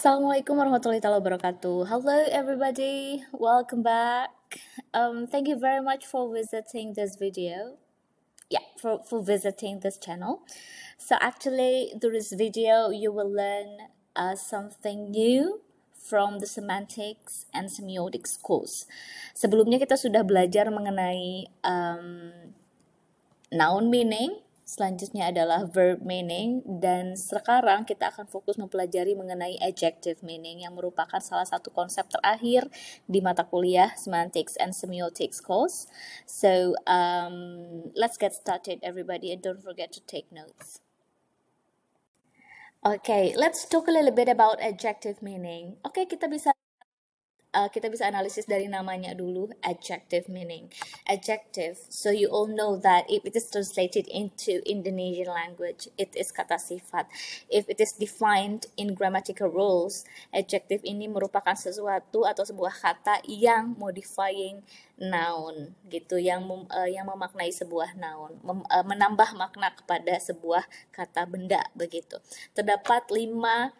Assalamualaikum warahmatullahi wabarakatuh. Hello everybody, welcome back. Um, thank you very much for visiting this video. Yeah, for, for visiting this channel. So actually, through this video, you will learn uh, something new from the semantics and semiotics course. Sebelumnya kita sudah belajar mengenai um, noun meaning, Selanjutnya adalah verb meaning dan sekarang kita akan fokus mempelajari mengenai adjective meaning yang merupakan salah satu konsep terakhir di mata kuliah semantics and semiotics course. So um, let's get started everybody and don't forget to take notes. Okay, let's talk a little bit about adjective meaning. Oke, okay, kita bisa uh, kita bisa analisis dari namanya dulu adjective meaning adjective so you all know that if it is translated into Indonesian language it is kata sifat if it is defined in grammatical rules adjective ini merupakan sesuatu atau sebuah kata yang modifying noun gitu yang mem, uh, yang memaknai sebuah noun mem, uh, menambah makna kepada sebuah kata benda begitu terdapat lima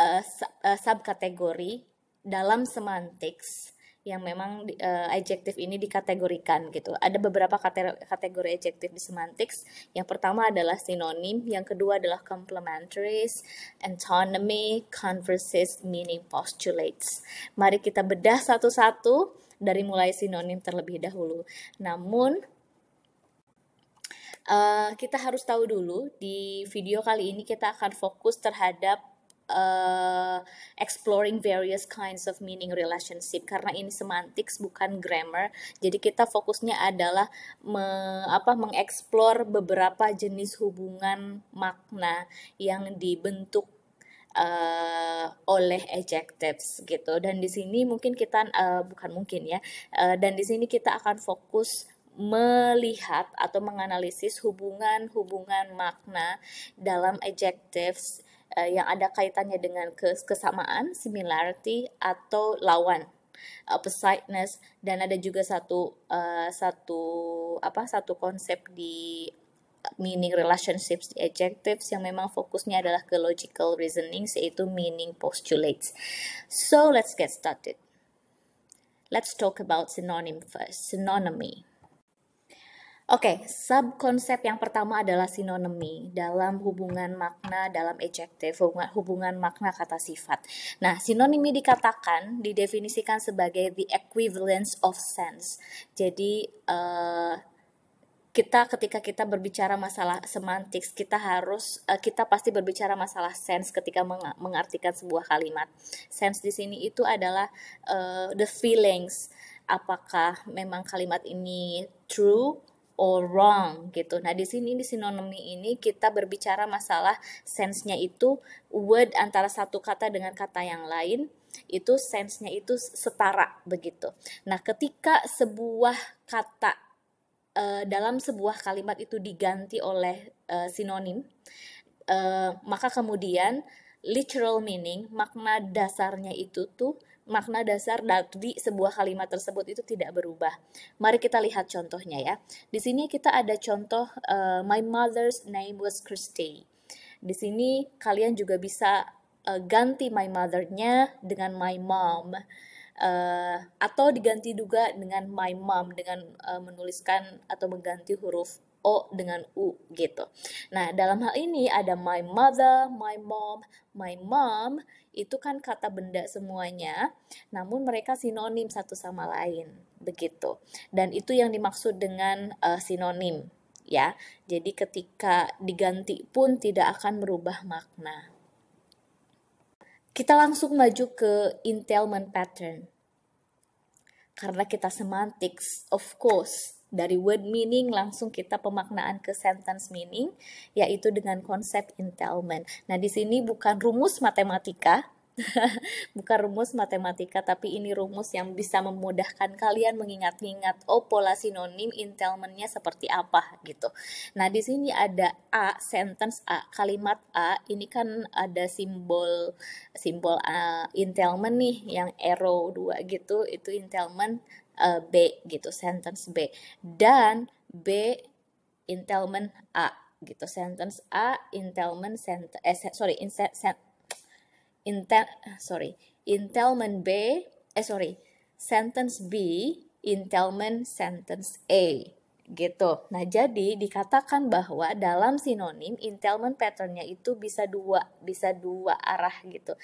uh, sub, uh, subkategori dalam semantiks yang memang uh, adjektif ini dikategorikan gitu. Ada beberapa kategori, kategori adjektif di semantics. Yang pertama adalah sinonim, yang kedua adalah complementaries, antonymy, converses, meaning postulates. Mari kita bedah satu-satu dari mulai sinonim terlebih dahulu. Namun uh, kita harus tahu dulu di video kali ini kita akan fokus terhadap uh, exploring various kinds of meaning relationship karena ini semantik bukan grammar jadi kita fokusnya adalah me, apa mengeksplor beberapa jenis hubungan makna yang dibentuk uh, oleh adjectives gitu dan di sini mungkin kita uh, bukan mungkin ya uh, dan di sini kita akan fokus melihat atau menganalisis hubungan-hubungan makna dalam adjectives uh, yang ada kaitannya dengan kesamaan, similarity atau lawan oppositeness eh, dan ada juga satu uh, satu apa satu konsep di meaning relationships di adjectives yang memang fokusnya adalah ke logical reasoning yaitu meaning postulates. So let's get started. Let's talk about synonym first, synonymy. Oke, okay, subkonsep yang pertama adalah sinonimi dalam hubungan makna dalam ejektif, hubungan, hubungan makna kata sifat. Nah, sinonimi dikatakan didefinisikan sebagai the equivalence of sense. Jadi uh, kita ketika kita berbicara masalah semantik, kita harus uh, kita pasti berbicara masalah sense ketika meng mengartikan sebuah kalimat. Sense di sini itu adalah uh, the feelings. Apakah memang kalimat ini true? or wrong gitu. Nah, di sini di sinonimi ini kita berbicara masalah sense-nya itu word antara satu kata dengan kata yang lain itu sense-nya itu setara begitu. Nah, ketika sebuah kata e, dalam sebuah kalimat itu diganti oleh e, sinonim e, maka kemudian literal meaning makna dasarnya itu tuh makna dasar dari sebuah kalimat tersebut itu tidak berubah. Mari kita lihat contohnya ya. Di sini kita ada contoh uh, my mother's name was Christy. Di sini kalian juga bisa uh, ganti my mother-nya dengan my mom. Uh, atau diganti juga dengan my mom dengan uh, menuliskan atau mengganti huruf O dengan U gitu. Nah, dalam hal ini ada my mother, my mom, my mom itu kan kata benda semuanya, namun mereka sinonim satu sama lain begitu. Dan itu yang dimaksud dengan uh, sinonim ya. Jadi ketika diganti pun tidak akan merubah makna. Kita langsung maju ke entailment pattern. Karena kita semantics, of course, dari word meaning langsung kita pemaknaan ke sentence meaning yaitu dengan konsep entailment. Nah, di sini bukan rumus matematika, bukan rumus matematika tapi ini rumus yang bisa memudahkan kalian mengingat-ingat oh pola sinonim entailment-nya seperti apa gitu. Nah di sini ada a sentence a kalimat a ini kan ada simbol simbol uh, entailment nih yang arrow dua gitu itu entailment uh, B gitu sentence B dan B entailment A gitu sentence A entailment sentence eh, sorry in sen, intel sorry entailment B eh sorry sentence B entailment sentence A gitu. Nah, jadi dikatakan bahwa dalam sinonim entailment patternnya itu bisa dua, bisa dua arah gitu.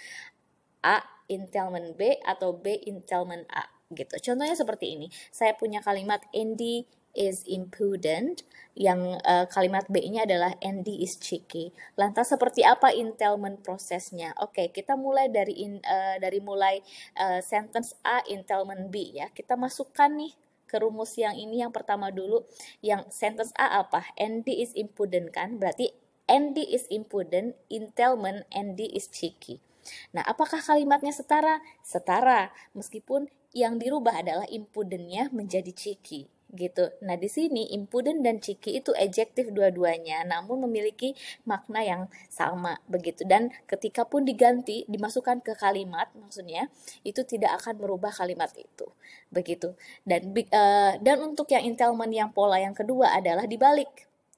A entailment B atau B entailment A gitu. Contohnya seperti ini. Saya punya kalimat Andy is impudent yang uh, kalimat B-nya adalah Andy is cheeky. Lantas seperti apa entailment prosesnya? Oke, okay, kita mulai dari in, uh, dari mulai uh, sentence A entailment B ya. Kita masukkan nih ke rumus yang ini yang pertama dulu yang sentence A apa? Andy is impudent kan? Berarti Andy is impudent, entailment Andy is cheeky. Nah, apakah kalimatnya setara? Setara, meskipun yang dirubah adalah impudennya menjadi ciki gitu. Nah, di sini impuden dan ciki itu adjektif dua-duanya namun memiliki makna yang sama begitu dan ketika pun diganti dimasukkan ke kalimat maksudnya itu tidak akan merubah kalimat itu. Begitu. Dan uh, dan untuk yang intelman yang pola yang kedua adalah dibalik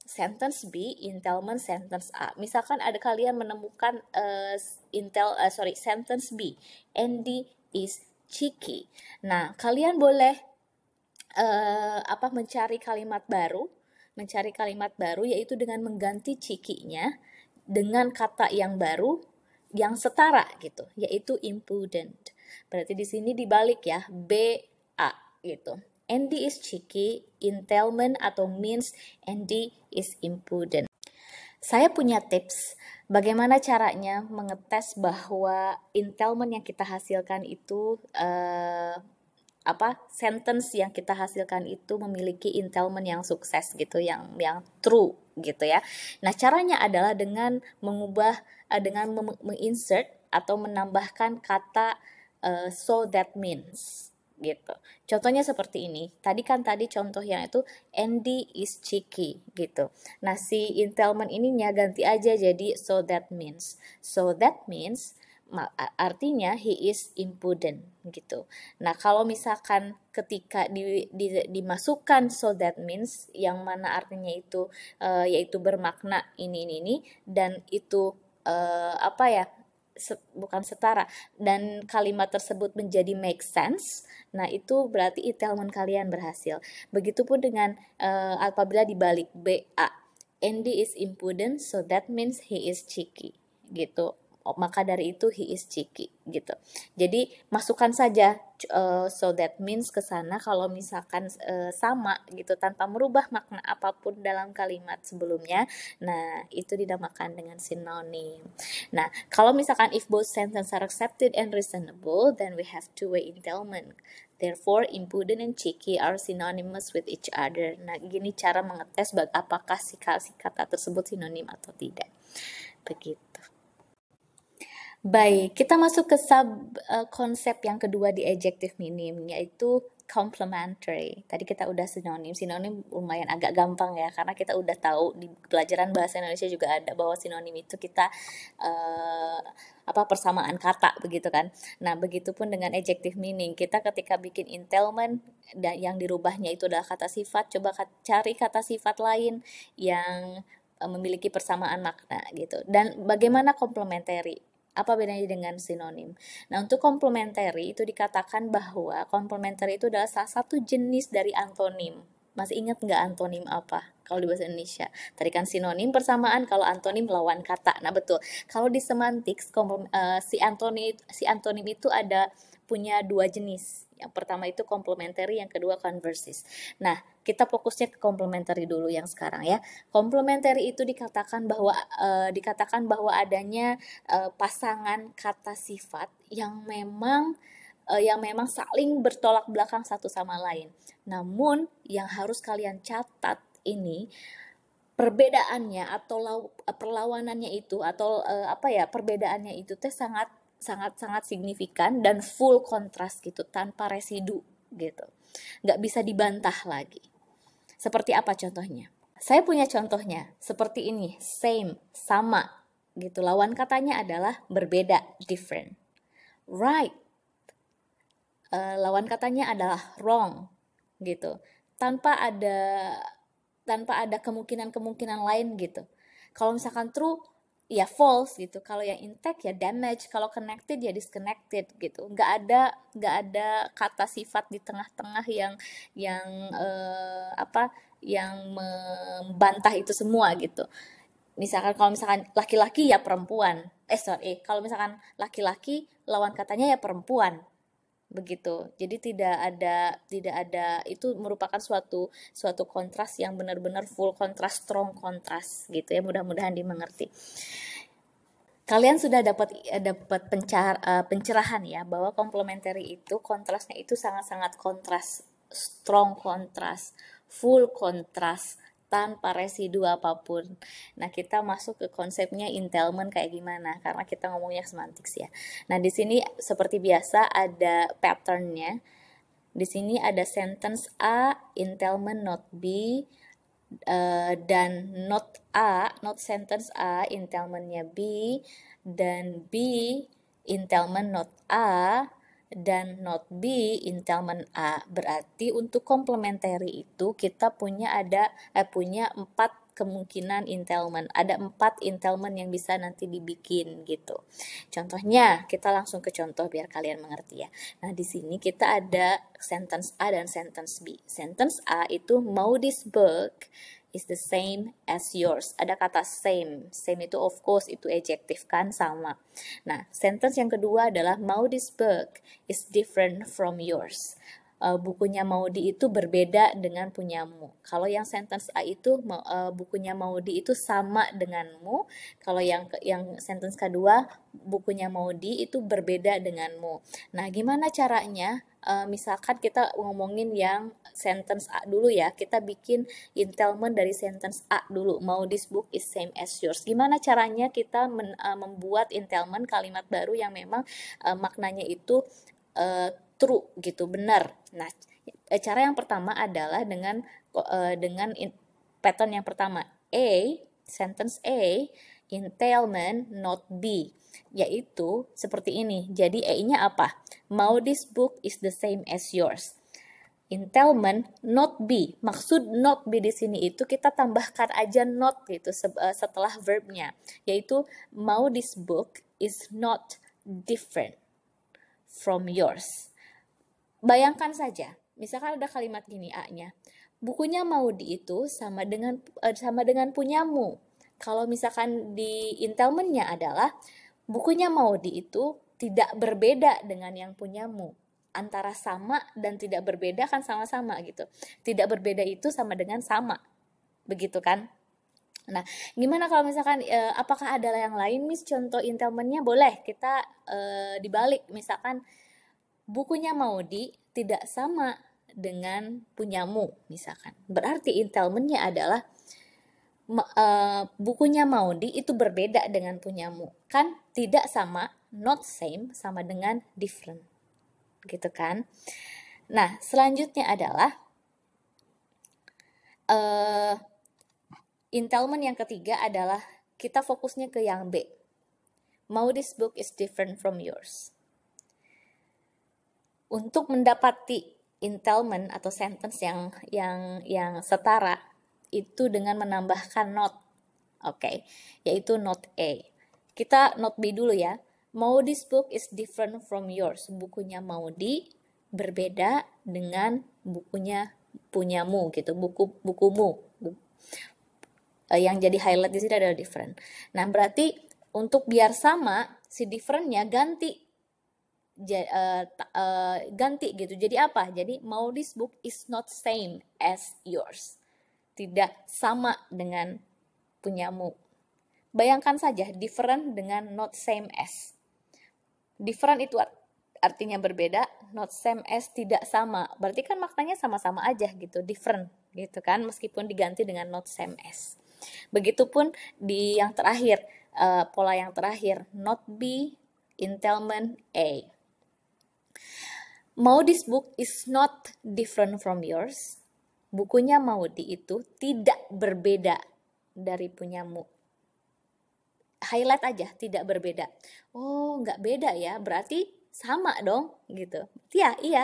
sentence B, entailment sentence A. Misalkan ada kalian menemukan uh, eh, intel uh, eh, sorry sentence B, Andy is cheeky. Nah, kalian boleh uh, apa mencari kalimat baru, mencari kalimat baru yaitu dengan mengganti cheeky-nya dengan kata yang baru yang setara gitu, yaitu impudent. Berarti di sini dibalik ya, B A gitu. ND is cheeky, entailment atau means ND is impudent. Saya punya tips bagaimana caranya mengetes bahwa entailment yang kita hasilkan itu uh, apa sentence yang kita hasilkan itu memiliki entailment yang sukses gitu yang yang true gitu ya. Nah, caranya adalah dengan mengubah eh, dengan menginsert atau menambahkan kata uh, so that means gitu. Contohnya seperti ini. Tadi kan tadi contoh yang itu Andy is cheeky gitu. Nah, si entailment ininya ganti aja jadi so that means. So that means artinya he is impudent gitu. Nah, kalau misalkan ketika di, di, dimasukkan so that means yang mana artinya itu uh, yaitu bermakna ini ini ini dan itu uh, apa ya? se bukan setara dan kalimat tersebut menjadi make sense nah itu berarti itelmen kalian berhasil begitupun dengan uh, apabila dibalik ba Andy is impudent so that means he is cheeky gitu Oh, maka dari itu he is cheeky gitu. Jadi masukkan saja uh, so that means ke sana kalau misalkan uh, sama gitu tanpa merubah makna apapun dalam kalimat sebelumnya. Nah, itu dinamakan dengan sinonim. Nah, kalau misalkan if both sentences are accepted and reasonable, then we have two-way entailment. Therefore, impudent and cheeky are synonymous with each other. Nah, gini cara mengetes apakah si kata tersebut sinonim atau tidak. Begitu. Baik, kita masuk ke sub uh, konsep yang kedua di adjective minim yaitu complementary. Tadi kita udah sinonim. Sinonim lumayan agak gampang ya karena kita udah tahu di pelajaran bahasa Indonesia juga ada bahwa sinonim itu kita uh, apa persamaan kata begitu kan. Nah, begitupun dengan adjective meaning. Kita ketika bikin entailment dan yang dirubahnya itu adalah kata sifat, coba cari kata sifat lain yang eh, memiliki persamaan makna gitu. Dan bagaimana complementary? Apa bedanya dengan sinonim? Nah, untuk komplementary itu dikatakan bahwa komplementary itu adalah salah satu jenis dari antonim. Masih ingat nggak antonim apa kalau di bahasa Indonesia? Tadi kan sinonim persamaan, kalau antonim lawan kata. Nah, betul. Kalau di semantik, si antonim si antonim itu ada punya dua jenis yang pertama itu complementary, yang kedua converses. Nah, kita fokusnya ke complementary dulu yang sekarang ya. Complementary itu dikatakan bahwa e, dikatakan bahwa adanya e, pasangan kata sifat yang memang e, yang memang saling bertolak belakang satu sama lain. Namun yang harus kalian catat ini perbedaannya atau perlawanannya itu atau e, apa ya perbedaannya itu teh sangat sangat-sangat signifikan dan full kontras gitu tanpa residu gitu nggak bisa dibantah lagi seperti apa contohnya saya punya contohnya seperti ini same sama gitu lawan katanya adalah berbeda different right uh, lawan katanya adalah wrong gitu tanpa ada tanpa ada kemungkinan-kemungkinan lain gitu kalau misalkan true ya false gitu kalau yang intact ya damage kalau connected ya disconnected gitu nggak ada nggak ada kata sifat di tengah-tengah yang yang eh, apa yang membantah itu semua gitu misalkan kalau misalkan laki-laki ya perempuan eh sorry kalau misalkan laki-laki lawan katanya ya perempuan begitu. Jadi tidak ada tidak ada itu merupakan suatu suatu kontras yang benar-benar full kontras, strong kontras gitu ya. Mudah-mudahan dimengerti. Kalian sudah dapat eh, dapat pencar, eh, pencerahan ya bahwa komplementary itu kontrasnya itu sangat-sangat kontras, strong kontras, full kontras, tanpa residu apapun. Nah, kita masuk ke konsepnya entailment kayak gimana karena kita ngomongnya sih ya. Nah, di sini seperti biasa ada patternnya. Di sini ada sentence A, entailment not B, eh, dan not A, not sentence A, entailmentnya B, dan B, entailment not A, dan not B entailment A. Berarti untuk komplementary itu kita punya ada eh, punya empat kemungkinan entailment. Ada empat entailment yang bisa nanti dibikin gitu. Contohnya, kita langsung ke contoh biar kalian mengerti ya. Nah, di sini kita ada sentence A dan sentence B. Sentence A itu mau book is the same as yours. Ada kata same. Same itu of course itu adjektif kan sama. Nah, sentence yang kedua adalah Maudie's book is different from yours. Uh, bukunya Maudi itu berbeda dengan punyamu. Kalau yang sentence A itu uh, bukunya Maudi itu sama denganmu. Kalau yang yang sentence kedua bukunya Maudi itu berbeda denganmu. Nah, gimana caranya? uh, misalkan kita ngomongin yang sentence A dulu ya kita bikin entailment dari sentence A dulu mau this book is same as yours gimana caranya kita men, uh, membuat entailment kalimat baru yang memang uh, maknanya itu uh, true gitu benar nah cara yang pertama adalah dengan uh, dengan in, pattern yang pertama A sentence A entailment not B yaitu seperti ini jadi A-nya apa Maudi's book is the same as yours. Entailment, not be. Maksud not be di sini itu kita tambahkan aja not gitu setelah verbnya, yaitu Maudi's book is not different from yours. Bayangkan saja, misalkan ada kalimat gini A-nya. Bukunya Maudie itu sama dengan eh, sama dengan punyamu. Kalau misalkan di entailmentnya adalah bukunya Maudie itu tidak berbeda dengan yang punyamu antara sama dan tidak berbeda kan sama-sama gitu tidak berbeda itu sama dengan sama begitu kan Nah, gimana kalau misalkan e, apakah ada yang lain Miss contoh intelmennya boleh kita e, dibalik misalkan bukunya Maudi tidak sama dengan punyamu misalkan. Berarti intelmennya adalah uh, bukunya Maudi itu berbeda dengan punyamu. Kan tidak sama, not same sama dengan different. Gitu kan? Nah, selanjutnya adalah uh, yang ketiga adalah kita fokusnya ke yang B. Maudi's book is different from yours. Untuk mendapati intelment atau sentence yang yang yang setara itu dengan menambahkan not. Oke, okay, yaitu not A. Kita not B dulu ya. Maudi's book is different from yours. Bukunya Maudi berbeda dengan bukunya punyamu gitu, buku bukumu. Eh, yang jadi highlight di sini adalah different. Nah, berarti untuk biar sama si differentnya ganti eh, eh, ganti gitu. Jadi apa? Jadi Maudi's book is not same as yours tidak sama dengan punyamu. Bayangkan saja different dengan not same as. Different itu artinya berbeda, not same as tidak sama. Berarti kan maknanya sama-sama aja gitu, different gitu kan, meskipun diganti dengan not same as. Begitupun di yang terakhir, uh, pola yang terakhir, not be entailment A. Maudi's book is not different from yours bukunya Maudi itu tidak berbeda dari punyamu. Highlight aja, tidak berbeda. Oh, nggak beda ya, berarti sama dong gitu. iya iya.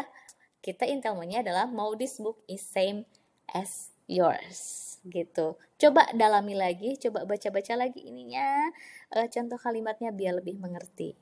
Kita intelmonya adalah Maudi's book is same as yours gitu. Coba dalami lagi, coba baca-baca lagi ininya, eh, contoh kalimatnya biar lebih mengerti.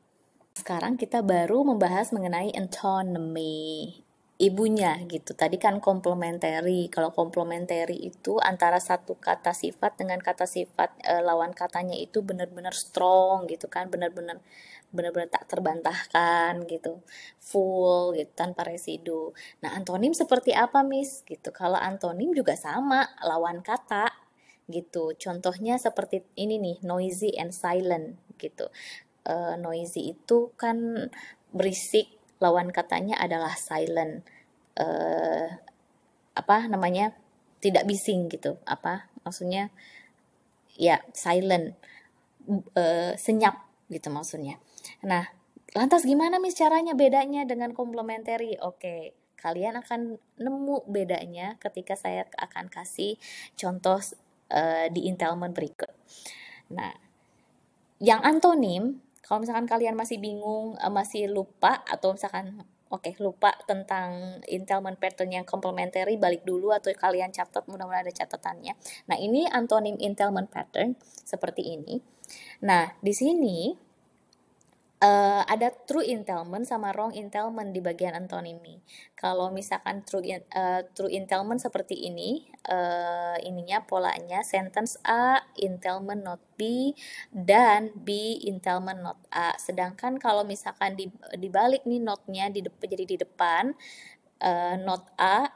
Sekarang kita baru membahas mengenai antonomy ibunya gitu. Tadi kan komplementari. Kalau komplementari itu antara satu kata sifat dengan kata sifat e, lawan katanya itu benar-benar strong gitu kan, benar-benar benar-benar tak terbantahkan gitu. Full gitu tanpa residu. Nah, antonim seperti apa, Miss? Gitu. Kalau antonim juga sama, lawan kata gitu. Contohnya seperti ini nih, noisy and silent gitu. E, noisy itu kan berisik lawan katanya adalah silent uh, apa namanya tidak bising gitu apa maksudnya ya silent uh, senyap gitu maksudnya nah lantas gimana mis caranya bedanya dengan komplementary oke okay kalian akan nemu bedanya ketika saya akan kasih contoh uh, di entailment berikut. Nah, yang antonim kalau misalkan kalian masih bingung, eh, masih lupa atau misalkan oke okay, lupa tentang entailment pattern yang complementary balik dulu atau kalian catat mudah-mudahan ada catatannya. Nah, ini antonim entailment pattern seperti ini. Nah, di sini uh, ada true entailment sama wrong entailment di bagian antonimi. Kalau misalkan true uh, true entailment seperti ini, uh, ininya polanya sentence A entailment not B dan B entailment not A. Sedangkan kalau misalkan di dibalik nih notnya di jadi di depan uh, not A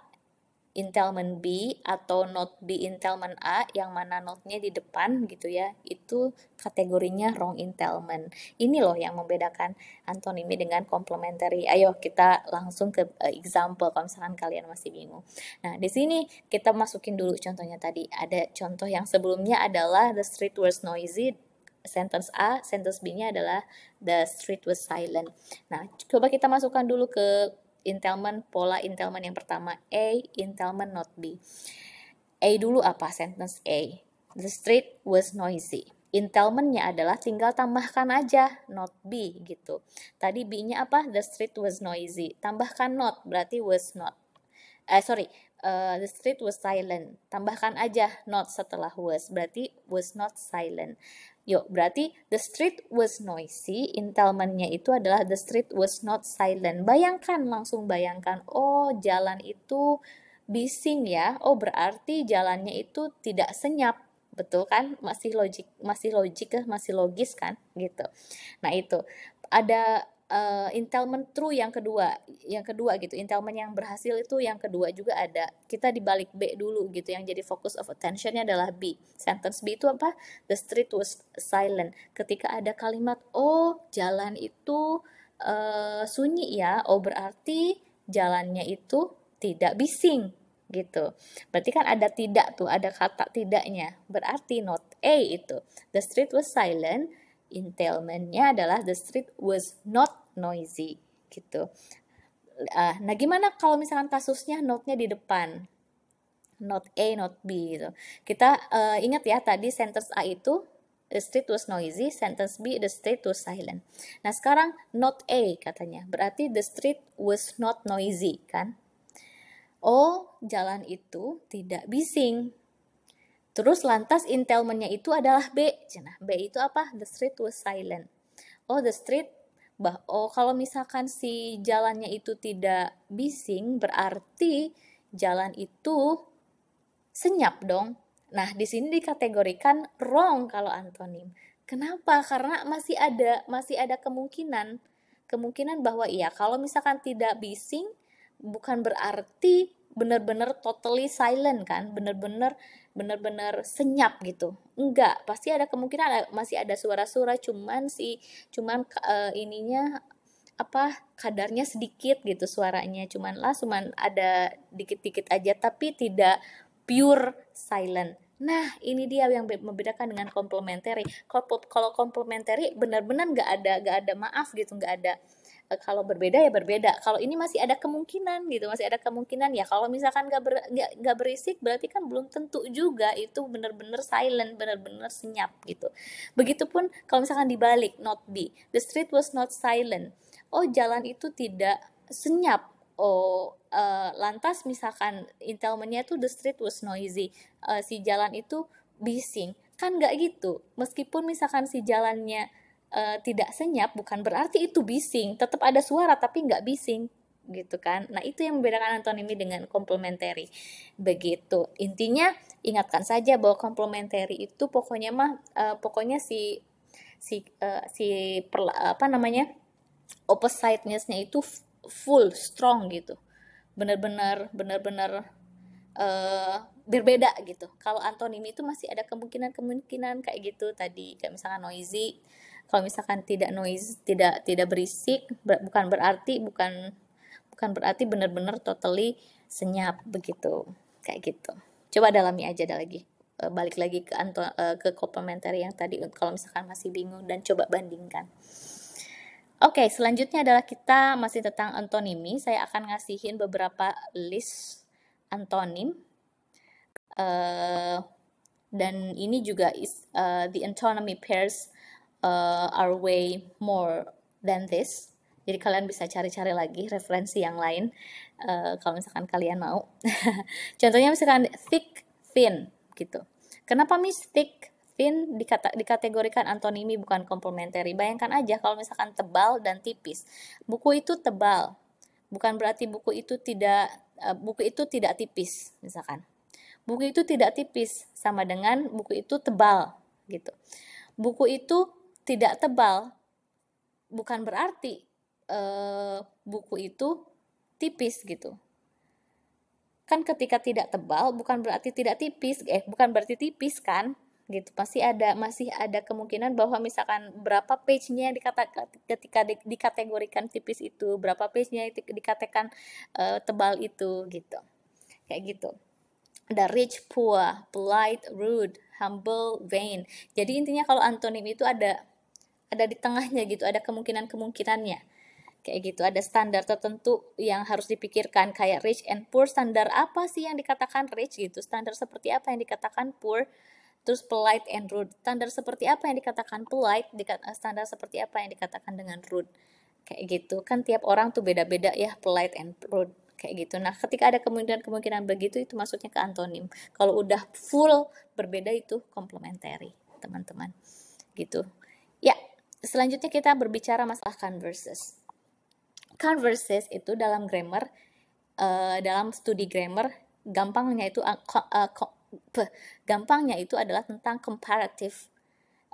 Intelment B atau not B Intelment A yang mana notnya di depan gitu ya itu kategorinya wrong Intelment ini loh yang membedakan antonimi dengan complementary ayo kita langsung ke uh, example kalau misalkan kalian masih bingung nah di sini kita masukin dulu contohnya tadi ada contoh yang sebelumnya adalah the street was noisy sentence A, sentence B-nya adalah the street was silent. Nah, coba kita masukkan dulu ke entailment, pola entailment yang pertama A, entailment not B. A dulu apa? Sentence A. The street was noisy. Entailmentnya adalah tinggal tambahkan aja not B gitu. Tadi B-nya apa? The street was noisy. Tambahkan not berarti was not. Eh, sorry, uh, the street was silent. Tambahkan aja not setelah was, berarti was not silent. Yuk, berarti the street was noisy, Intelmennya itu adalah the street was not silent. Bayangkan, langsung bayangkan, oh jalan itu bising ya, oh berarti jalannya itu tidak senyap, betul kan? Masih logik, masih logik, masih logis kan? Gitu. Nah itu, ada uh, eh, entailment true yang kedua, yang kedua gitu. Entailment yang berhasil itu yang kedua juga ada. Kita di balik B dulu gitu. Yang jadi focus of attentionnya adalah B. Sentence B itu apa? The street was silent. Ketika ada kalimat oh jalan itu uh, sunyi ya. Oh berarti jalannya itu tidak bising gitu. Berarti kan ada tidak tuh, ada kata tidaknya. Berarti not A itu. The street was silent entailmentnya adalah the street was not noisy gitu. Uh, nah gimana kalau misalkan kasusnya note-nya di depan not A not B gitu. Kita uh, ingat ya tadi sentence A itu the street was noisy, sentence B the street was silent. Nah sekarang not A katanya berarti the street was not noisy kan? Oh jalan itu tidak bising Terus lantas intelmennya itu adalah B. Nah, B itu apa? The street was silent. Oh, the street bah oh kalau misalkan si jalannya itu tidak bising berarti jalan itu senyap dong. Nah, di sini dikategorikan wrong kalau antonim. Kenapa? Karena masih ada masih ada kemungkinan kemungkinan bahwa iya kalau misalkan tidak bising bukan berarti bener-bener totally silent kan bener-bener bener-bener senyap gitu enggak pasti ada kemungkinan ada, masih ada suara-suara cuman si cuman uh, ininya apa kadarnya sedikit gitu suaranya cuman lah cuman ada dikit-dikit aja tapi tidak pure silent Nah, ini dia yang membedakan dengan komplementari. Kalau komplementari bener-bener nggak ada nggak ada maaf gitu, nggak ada kalau berbeda ya berbeda kalau ini masih ada kemungkinan gitu masih ada kemungkinan ya kalau misalkan gak, ber, gak, gak berisik berarti kan belum tentu juga itu benar-benar silent benar-benar senyap gitu begitupun kalau misalkan dibalik not be the street was not silent oh jalan itu tidak senyap oh uh, lantas misalkan intelmennya tuh the street was noisy uh, si jalan itu bising kan nggak gitu meskipun misalkan si jalannya uh, tidak senyap bukan berarti itu bising tetap ada suara tapi nggak bising gitu kan nah itu yang membedakan antonimi dengan komplementari begitu intinya ingatkan saja bahwa komplementari itu pokoknya mah uh, pokoknya si si uh, si perla, apa namanya oppositenessnya itu full strong gitu benar-benar benar-benar uh, berbeda gitu kalau antonimi itu masih ada kemungkinan kemungkinan kayak gitu tadi kayak misalnya noisy kalau misalkan tidak noise tidak tidak berisik ber, bukan berarti bukan bukan berarti benar-benar totally senyap begitu kayak gitu coba dalami aja ada lagi eh, balik lagi ke anto, eh, ke komplementer yang tadi kalau misalkan masih bingung dan coba bandingkan Oke, okay, selanjutnya adalah kita masih tentang antonimi. Saya akan ngasihin beberapa list antonim. Uh, dan ini juga is uh, the antonymy pairs uh, are way more than this. Jadi kalian bisa cari-cari lagi referensi yang lain uh, kalau misalkan kalian mau. Contohnya misalkan thick, thin gitu. Kenapa Miss thick, thin dikata, dikategorikan antonimi bukan komplementari? Bayangkan aja kalau misalkan tebal dan tipis. Buku itu tebal, bukan berarti buku itu tidak uh, buku itu tidak tipis misalkan. Buku itu tidak tipis sama dengan buku itu tebal gitu. Buku itu tidak tebal bukan berarti eh, buku itu tipis gitu kan ketika tidak tebal bukan berarti tidak tipis eh bukan berarti tipis kan gitu pasti ada masih ada kemungkinan bahwa misalkan berapa page-nya dikata ketika di, dikategorikan tipis itu berapa page-nya dikatakan uh, tebal itu gitu kayak gitu ada rich poor polite rude humble vain jadi intinya kalau antonim itu ada ada di tengahnya gitu, ada kemungkinan-kemungkinannya. Kayak gitu, ada standar tertentu yang harus dipikirkan kayak rich and poor, standar apa sih yang dikatakan rich gitu, standar seperti apa yang dikatakan poor, terus polite and rude, standar seperti apa yang dikatakan polite, eh, standar seperti apa yang dikatakan dengan rude. Kayak gitu, kan tiap orang tuh beda-beda ya polite and rude kayak gitu. Nah, ketika ada kemungkinan-kemungkinan begitu itu maksudnya ke antonim. Kalau udah full berbeda itu komplementari, teman-teman. Gitu selanjutnya kita berbicara masalah converses. Converses itu dalam grammar, uh, dalam studi grammar, gampangnya itu uh, uh, gampangnya itu adalah tentang comparative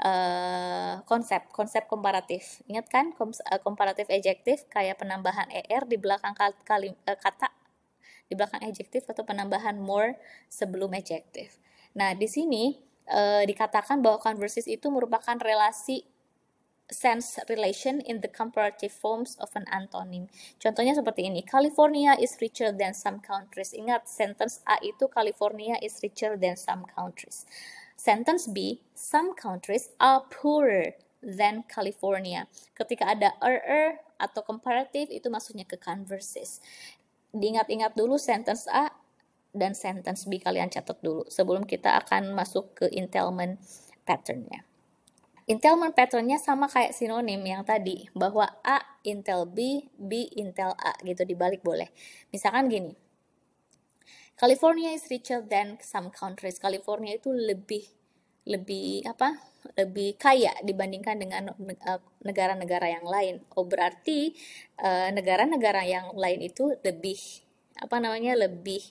uh, konsep, konsep komparatif. Ingat kan komparatif adjektif kayak penambahan er di belakang kali, uh, kata, di belakang adjektif atau penambahan more sebelum adjektif. Nah di sini uh, dikatakan bahwa converses itu merupakan relasi sense relation in the comparative forms of an antonym. Contohnya seperti ini, California is richer than some countries. Ingat, sentence A itu California is richer than some countries. Sentence B, some countries are poorer than California. Ketika ada er-er atau comparative itu maksudnya ke converses. Diingat-ingat dulu sentence A dan sentence B kalian catat dulu sebelum kita akan masuk ke entailment patternnya entailment patternnya sama kayak sinonim yang tadi bahwa A intel B, B intel A gitu dibalik boleh. Misalkan gini. California is richer than some countries. California itu lebih lebih apa? lebih kaya dibandingkan dengan eh, negara-negara yang lain. Oh, berarti eh, negara-negara yang lain itu lebih apa namanya? lebih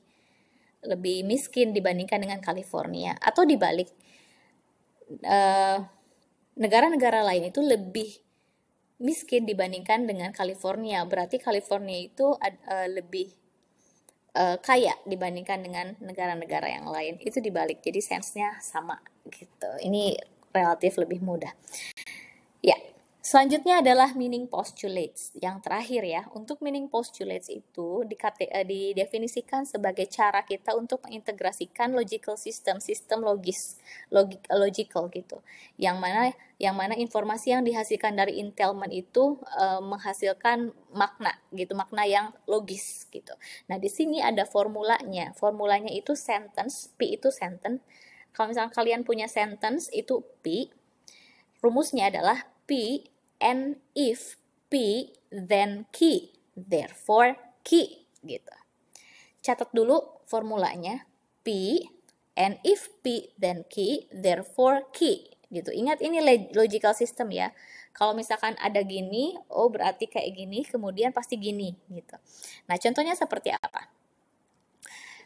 lebih miskin dibandingkan dengan California atau dibalik uh, negara-negara lain itu lebih miskin dibandingkan dengan California. Berarti California itu uh, lebih uh, kaya dibandingkan dengan negara-negara yang lain. Itu dibalik. Jadi sensnya sama gitu. Ini relatif lebih mudah. Ya. Selanjutnya adalah meaning postulates. Yang terakhir ya, untuk meaning postulates itu dikate, eh, didefinisikan sebagai cara kita untuk mengintegrasikan logical system, sistem logis, logik, logical gitu. Yang mana yang mana informasi yang dihasilkan dari entailment itu e, menghasilkan makna gitu, makna yang logis gitu. Nah, di sini ada formulanya. Formulanya itu sentence, P itu sentence. Kalau misalnya kalian punya sentence itu P, rumusnya adalah P and if P then key, therefore key gitu. Catat dulu formulanya P and if P then key, therefore key gitu. Ingat ini logical system ya. Kalau misalkan ada gini, oh berarti kayak gini, kemudian pasti gini gitu. Nah, contohnya seperti apa?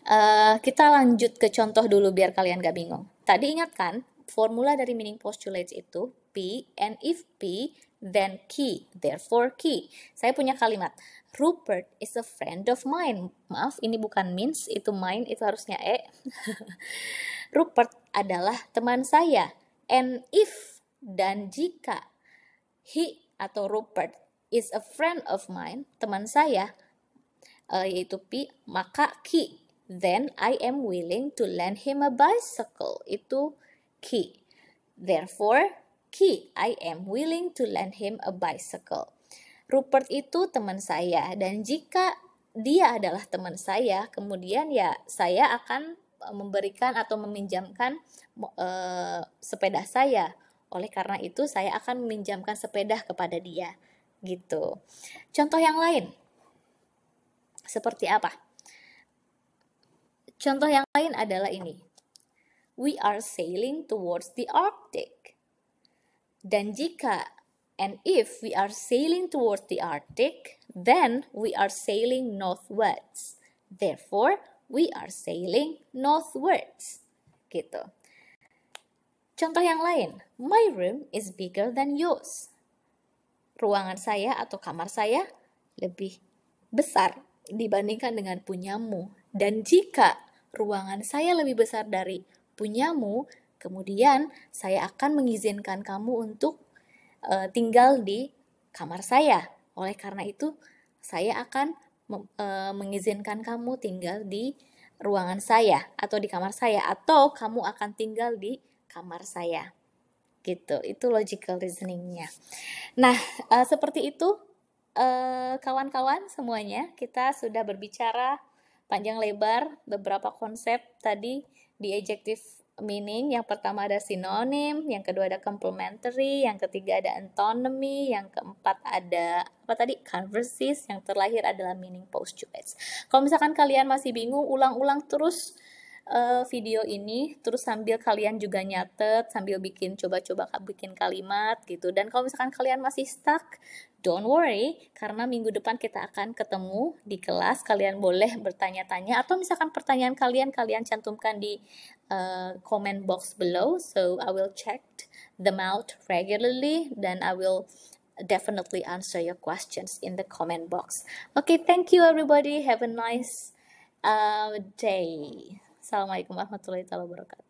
Uh, kita lanjut ke contoh dulu biar kalian gak bingung. Tadi ingatkan formula dari meaning postulates itu P and if P than key, therefore key. Saya punya kalimat, Rupert is a friend of mine. Maaf, ini bukan means, itu mine, itu harusnya e. Rupert adalah teman saya. And if dan jika he atau Rupert is a friend of mine, teman saya, uh, yaitu P, maka key. Then I am willing to lend him a bicycle. Itu key. Therefore, key, I am willing to lend him a bicycle. Rupert itu teman saya dan jika dia adalah teman saya, kemudian ya saya akan e, memberikan atau meminjamkan uh, sepeda saya. Oleh karena itu saya akan meminjamkan sepeda kepada dia gitu. Contoh yang lain. Seperti apa? Contoh yang lain adalah ini. We are sailing towards the Arctic. Dan jika and if we are sailing towards the Arctic, then we are sailing northwards. Therefore, we are sailing northwards. Gitu. Contoh yang lain, my room is bigger than yours. Ruangan saya atau kamar saya lebih besar dibandingkan dengan punyamu. Dan jika ruangan saya lebih besar dari punyamu, Kemudian saya akan mengizinkan kamu untuk uh, tinggal di kamar saya. Oleh karena itu, saya akan uh, mengizinkan kamu tinggal di ruangan saya atau di kamar saya atau kamu akan tinggal di kamar saya. Gitu. Itu logical reasoningnya. Nah, uh, seperti itu kawan-kawan semuanya, kita sudah berbicara panjang lebar beberapa konsep tadi di adjective meaning, yang pertama ada sinonim, yang kedua ada complementary, yang ketiga ada antonymy, yang keempat ada apa tadi converses, yang terlahir adalah meaning postulates. Kalau misalkan kalian masih bingung, ulang-ulang terus uh, video ini terus sambil kalian juga nyatet sambil bikin coba-coba bikin kalimat gitu dan kalau misalkan kalian masih stuck Don't worry, karena minggu depan kita akan ketemu di kelas. Kalian boleh bertanya-tanya atau misalkan pertanyaan kalian kalian cantumkan di uh, comment box below. So I will check them out regularly then I will definitely answer your questions in the comment box. Okay, thank you everybody. Have a nice uh, day. Assalamualaikum warahmatullahi wabarakatuh.